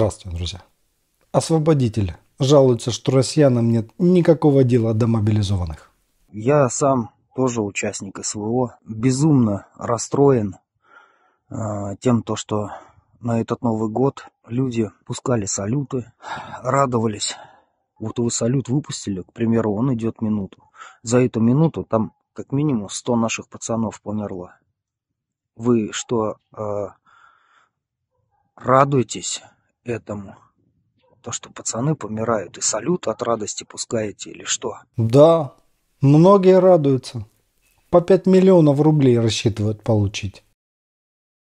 Здравствуйте, друзья. Освободитель жалуется, что россиянам нет никакого дела до мобилизованных. Я сам тоже участник СВО. Безумно расстроен э, тем, то, что на этот Новый год люди пускали салюты, радовались. Вот вы салют выпустили, к примеру, он идет минуту. За эту минуту там как минимум 100 наших пацанов померло. Вы что, э, радуетесь? этому? То, что пацаны помирают и салют от радости пускаете или что? Да, многие радуются. По 5 миллионов рублей рассчитывают получить.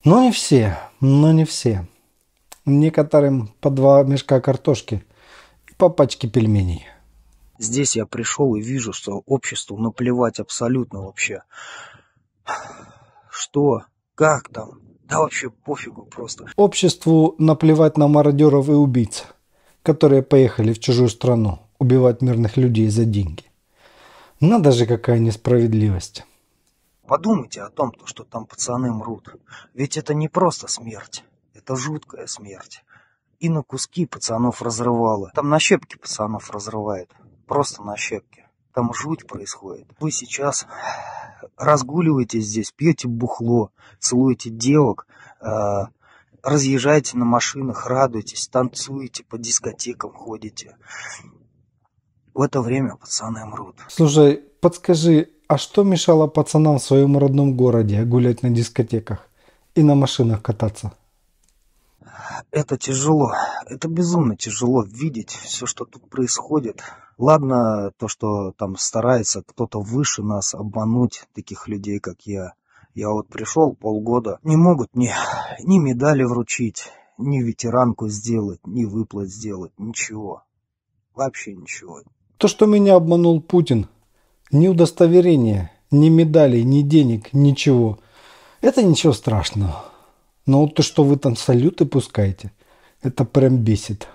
Но не все, но не все. Некоторым по два мешка картошки и по пачке пельменей. Здесь я пришел и вижу, что обществу наплевать абсолютно вообще. Что? Как там? Да вообще пофигу просто. Обществу наплевать на мародеров и убийц, которые поехали в чужую страну убивать мирных людей за деньги. Надо же, какая несправедливость. Подумайте о том, что там пацаны мрут. Ведь это не просто смерть. Это жуткая смерть. И на куски пацанов разрывало. Там на щепки пацанов разрывает. Просто на щепки. Там жуть происходит. Вы сейчас разгуливаете здесь, пьете бухло, целуете девок, э, разъезжаете на машинах, радуетесь, танцуете, по дискотекам ходите. В это время пацаны мрут. Слушай, подскажи, а что мешало пацанам в своем родном городе гулять на дискотеках и на машинах кататься? это тяжело. Это безумно тяжело видеть все, что тут происходит. Ладно то, что там старается кто-то выше нас обмануть, таких людей, как я. Я вот пришел полгода, не могут мне ни медали вручить, ни ветеранку сделать, ни выплат сделать, ничего. Вообще ничего. То, что меня обманул Путин, ни удостоверения, ни медалей, ни денег, ничего. Это ничего страшного. Но ну, вот то, что вы там салюты пускаете, это прям бесит.